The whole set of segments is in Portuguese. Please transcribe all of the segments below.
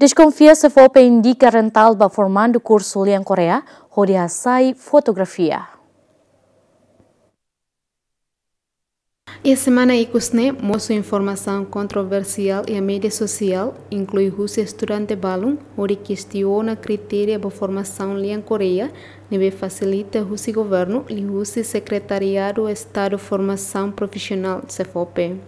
Desconfia se for indica rental ba formando curso ali em Coreia, onde sai fotografia. E semana aí cusne né moço informação controversial e a mídia social inclui Rússia estudante balum, onde questiona critério a formação ali em Coreia, neve facilita o governo e o secretariado Estado Formação Profissional, CFOP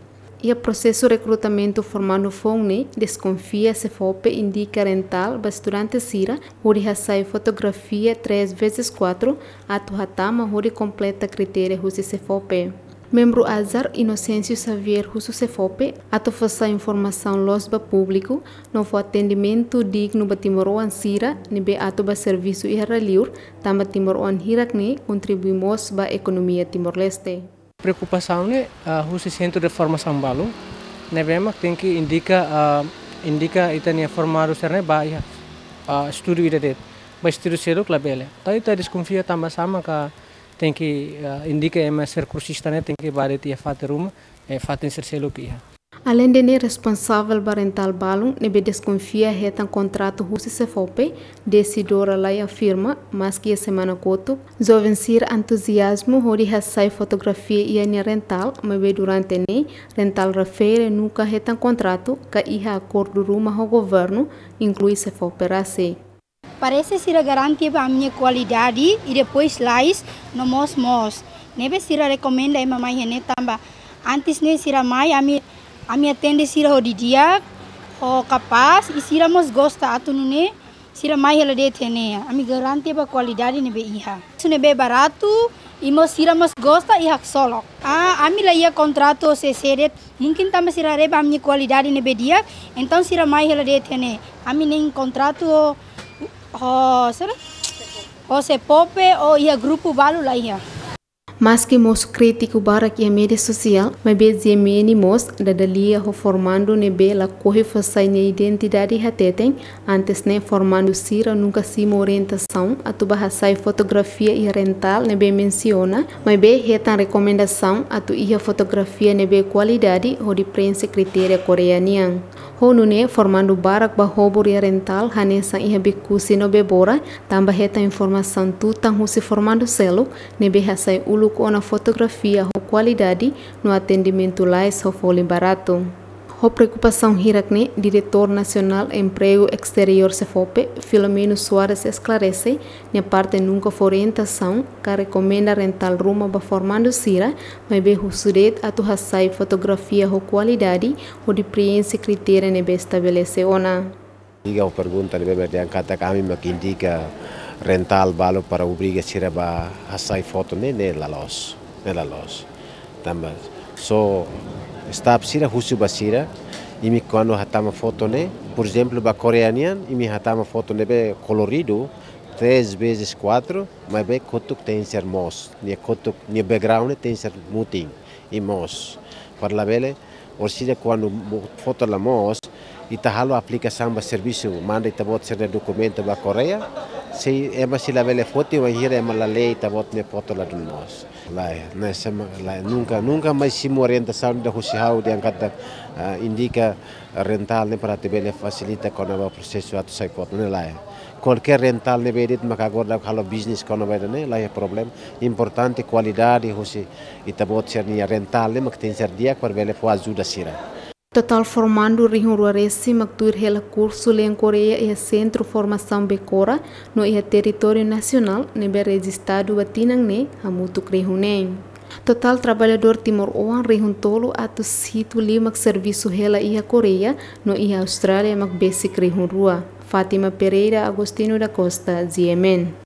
e o processo de recrutamento formando fone desconfia se FOP indica rental tá, mas durante sira huri hasai fotografia 3 vezes 4 atu hatama huri completa critério husi se FOP. Membro Azar Inocêncio Xavier Russo Cefope, atofassa informação losba público, novo atendimento digno ba Timor-Oan Sira, nibe ato ba serviço e haraliur, tamba Timor-Oan Hirakne, contribuimos ba economia Timor-Leste. preocupação preocupaçãonya uh, husi centro de formação balu né memang tem que indica uh, indica itania ser né baia a uh, estudo ida det ba estudo selo klabele tá ita desconfia tamba sama ka tem que uh, indica ema ser cursista né tem que bare tia faterum e faten ser selo kia Além de ser responsável rental balão, nebe desconfia que retan contrato russo CFOP, decidora lá afirma, mas que a semana coto, jovencir entusiasmo hori sai fotografia e ania rental, mebe durante ne, rental refere nunca um contrato, que iha acordo rumo ao governo, inclui CFOP RACE. Parece ser a garantia para a minha qualidade e depois lá no mos mos. Nebe se recomenda a mamãe René tamba. Antes nem será mais a minha Ami atende sira ho di dia ho kapas, e mos gosta atunune sira mai hela de tene. ami garanti garante kualidade ne nebe iha. sune be baratu e mos sira mos gosta iha solo. Ah, a ami la ia kontrato se seret mungkin tama sira reba ami kualidade ne nebe dia. enton sira mai hela de tene. ami mi kontrato ho ho sera? Ho se pope o ia grupu balu la iha Maski most mos crítico bara que a mídia social, mas bez yemeni mos da ho formando nebe la corre façai ne identidade hateteng. antes ne formando sira nunca mo orientação, a tu bahasai fotografia e rental nebe menciona, mas be retan recomendação iya tu ne fotografia nebe ho di prensa kriteria coreanian honune formando barak ba hobor oriental hanesa iha bikusi no bebora tamba heta informação tuta husi formando selo nebe hasai ulu ko na fotografia ho qualidade no atendimento lais ho fole barato Ho preocupação Hirakne, diretor nacional emprego exterior CEFOPE, Filomeno Soares esclarece, minha parte nunca foi orientação, que recomenda rental rumo para formando cira, mas bem suret a tu raçai fotografia ou qualidade, ou de preenche critério nebe estabelece não. Diga uma pergunta, nebe berdian kata kami indica rental balo para obriga cira para raçai foto, nem nela é los, nela é los. Também, tá, só... So, está stapsira husu basira me quando hatama foto né por exemplo ba coreanian imi hatama foto né be colorido três vezes quatro mas be kotuk tem ser mos ni kotuk ni background tem ser mutin e mos para la bele ou seja quando foto la mos e tá halo aplicação ba serviço manda e tá bot ser documento ba Coreia Si ema sillä vele foti vai hiremällä leitä vot ne potoladun nos. Lai näissä lai nunca nunca mai si muorienta saunda husi haudian katta indica rental ne para tebele facilita konava processo atu sai pot ne lai. Qualquer rental ne vedit maka gorda khalo business konava ne lai problem importante qualidade husi itabot ser ni rental ne makten ser dia par vele fo ajuda sira. Total formando Rinhuruaresi Mactur Hela Curso Len Coreia e Centro Formação Becora no ia território nacional neber registrado a Hamutuk Rehunem. Total trabalhador Timor Oan rehuntolo ato situ limak serviço Hela ia Coreia no ia Austrália Macbesic Rihunrua. Fátima Pereira Agostino da Costa, Ziemen.